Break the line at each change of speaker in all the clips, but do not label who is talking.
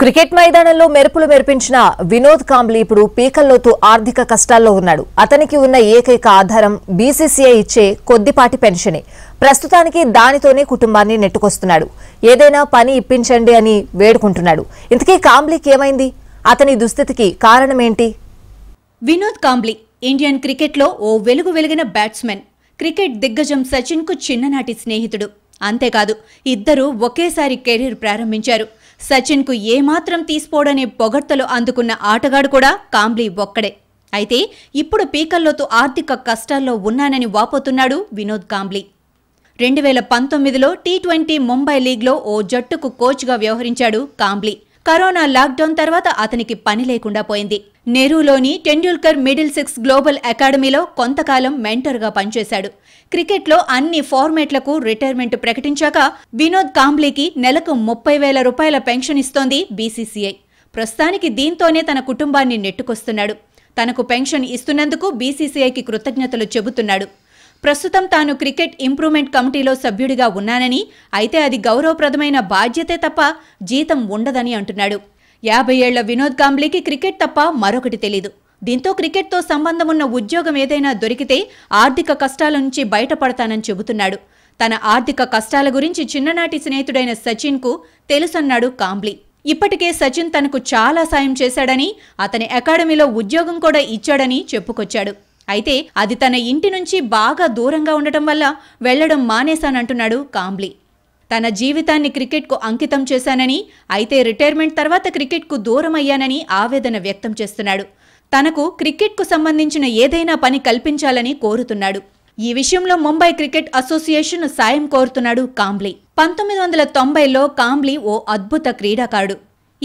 cricket మైదానంలో మెరుపులు మెరిపించిన వినోద్ కాంబ్లీ ఇప్పుడు పీకల్లోతూ ఆర్థిక కష్టాల్లో ఉన్నాడు అతనికి ఉన్న ఏకైక ఆధారం బీసీసీఐ ఇచ్చే కొద్దిపాటి పెన్షనే ప్రస్తుతానికి దానితోనే కుటుంబాన్ని నెట్టుకొస్తున్నాడు ఏదైనా పని ఇప్పించండి అని వేడుకుంటున్నాడు ఇంతకీ కాంబ్లీకి ఏమైంది అతని దుస్థితికి కారణమేంటి వినోద్ కాంబ్లీ ఇండియన్ క్రికెట్లో ఓ వెలుగు వెలిగిన బ్యాట్స్మెన్ క్రికెట్ దిగ్గజం సచిన్కు చిన్ననాటి స్నేహితుడు అంతేకాదు ఇద్దరూ ఒకేసారి కెరీర్ ప్రారంభించారు సచిన్కు ఏమాత్రం తీసిపోడనే పొగడ్తలు అందుకున్న ఆటగాడు కూడా కాంబ్లీ ఒక్కడే అయితే ఇప్పుడు పీకల్లోతో ఆర్థిక కష్టాల్లో ఉన్నానని వాపోతున్నాడు వినోద్ కాంబ్లీ రెండు వేల పంతొమ్మిదిలో టీ ట్వంటీ ముంబై లీగ్లో ఓ జట్టుకు కోచ్గా వ్యవహరించాడు కాంబ్లీ కరోనా లాక్డౌన్ తర్వాత అతనికి పని లేకుండా పోయింది నెహ్రూలోని టెండూల్కర్ మిడిల్ సిక్స్ గ్లోబల్ అకాడమీలో కొంతకాలం మెంటర్గా పనిచేశాడు క్రికెట్లో అన్ని ఫార్మేట్లకు రిటైర్మెంట్ ప్రకటించాక వినోద్ కాంబ్లీకి నెలకు ముప్పై వేల రూపాయల పెన్షన్ ఇస్తోంది బీసీసీఐ ప్రస్తుతానికి దీంతోనే తన కుటుంబాన్ని నెట్టుకొస్తున్నాడు తనకు పెన్షన్ ఇస్తున్నందుకు బీసీసీఐకి కృతజ్ఞతలు చెబుతున్నాడు ప్రస్తుతం తాను క్రికెట్ ఇంప్రూవ్మెంట్ కమిటీలో సభ్యుడిగా ఉన్నానని అయితే అది గౌరవప్రదమైన బాధ్యతే తప్ప జీతం ఉండదని అంటున్నాడు యాభై ఏళ్ల వినోద్ కాంబ్లీకి క్రికెట్ తప్ప మరొకటి తెలీదు దీంతో క్రికెట్తో సంబంధం ఉన్న ఉద్యోగం ఏదైనా దొరికితే ఆర్థిక కష్టాల నుంచి బయటపడతానని చెబుతున్నాడు తన ఆర్థిక కష్టాల గురించి చిన్ననాటి స్నేహితుడైన సచిన్కు తెలుసన్నాడు కాంబ్లీ ఇప్పటికే సచిన్ తనకు చాలా సాయం చేశాడని అతని అకాడమీలో ఉద్యోగం కూడా ఇచ్చాడని చెప్పుకొచ్చాడు అయితే అది తన ఇంటి నుంచి బాగా దూరంగా ఉండటం వల్ల వెళ్లడం మానేశానంటున్నాడు కాంబ్లీ తన జీవితాన్ని క్రికెట్కు అంకితం చేశానని అయితే రిటైర్మెంట్ తర్వాత క్రికెట్కు దూరం అయ్యానని ఆవేదన వ్యక్తం చేస్తున్నాడు తనకు క్రికెట్కు సంబంధించిన ఏదైనా పని కల్పించాలని కోరుతున్నాడు ఈ విషయంలో ముంబై క్రికెట్ అసోసియేషన్ సాయం కోరుతున్నాడు కాంబ్లీ పంతొమ్మిది వందల తొంభైలో కాంబ్లీ ఓ అద్భుత క్రీడాకారుడు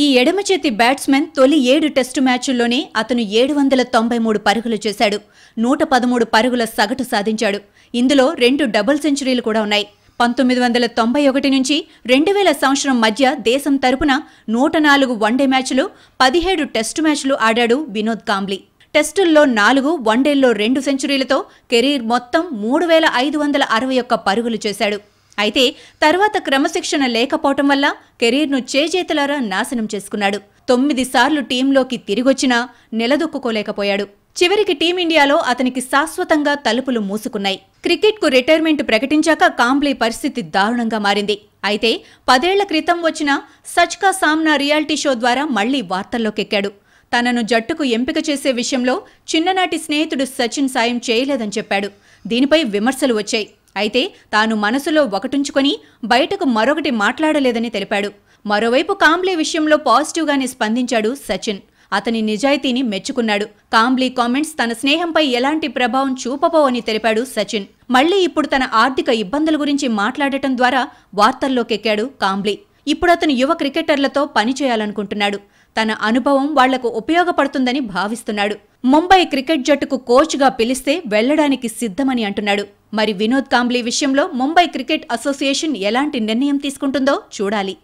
ఈ ఎడమ చేతి బ్యాట్స్మెన్ తొలి ఏడు టెస్టు మ్యాచ్ల్లోనే అతను ఏడు వందల తొంభై మూడు పరుగులు చేశాడు నూట పదమూడు పరుగుల సగటు సాధించాడు ఇందులో రెండు డబుల్ సెంచరీలు కూడా ఉన్నాయి పంతొమ్మిది వందల తొంభై ఒకటి నుంచి రెండు వేల సంవత్సరం మధ్య దేశం తరపున నూట నాలుగు వన్డే మ్యాచ్లు పదిహేడు టెస్టు మ్యాచ్లు ఆడాడు వినోద్ కాంబ్లీ టెస్టుల్లో నాలుగు వన్డేల్లో రెండు సెంచరీలతో కెరీర్ మొత్తం మూడు వేల ఐదు వందల అరవై ఒక్క పరుగులు చేశాడు అయితే తర్వాత క్రమశిక్షణ లేకపోవటం వల్ల కెరీర్ను చేజేతలారా నాశనం చేసుకున్నాడు తొమ్మిది సార్లు టీంలోకి తిరిగొచ్చినా నిలదొక్కుకోలేకపోయాడు చివరికి టీమిండియాలో అతనికి శాశ్వతంగా తలుపులు మూసుకున్నాయి క్రికెట్కు రిటైర్మెంట్ ప్రకటించాక కాంబ్లీ పరిస్థితి దారుణంగా మారింది అయితే పదేళ్ల క్రితం వచ్చిన సచ్కా సామ్నా రియాలిటీ షో ద్వారా మళ్లీ వార్తల్లోకెక్కాడు తనను జట్టుకు ఎంపిక చేసే విషయంలో చిన్ననాటి స్నేహితుడు సచిన్ సాయం చేయలేదని చెప్పాడు దీనిపై విమర్శలు వచ్చాయి అయితే తాను మనసులో ఒకటుంచుకొని బయటకు మరొకటి మాట్లాడలేదని తెలిపాడు మరోవైపు కాంబ్లీ విషయంలో పాజిటివ్గానే స్పందించాడు సచిన్ అతని నిజాయితీని మెచ్చుకున్నాడు కాంబ్లీ కామెంట్స్ తన స్నేహంపై ఎలాంటి ప్రభావం చూపపోవని తెలిపాడు సచిన్ మళ్లీ ఇప్పుడు తన ఆర్థిక ఇబ్బందుల గురించి మాట్లాడటం ద్వారా వార్తల్లోకెక్కాడు కాంబ్లీ ఇప్పుడు అతను యువ క్రికెటర్లతో పనిచేయాలనుకుంటున్నాడు తన అనుభవం వాళ్లకు ఉపయోగపడుతుందని భావిస్తున్నాడు ముంబై క్రికెట్ జట్టుకు కోచ్గా పిలిస్తే వెళ్లడానికి సిద్ధమని అంటున్నాడు మరి వినోద్ కాంబ్లీ విషయంలో ముంబై క్రికెట్ అసోసియేషన్ ఎలాంటి నిర్ణయం తీసుకుంటుందో చూడాలి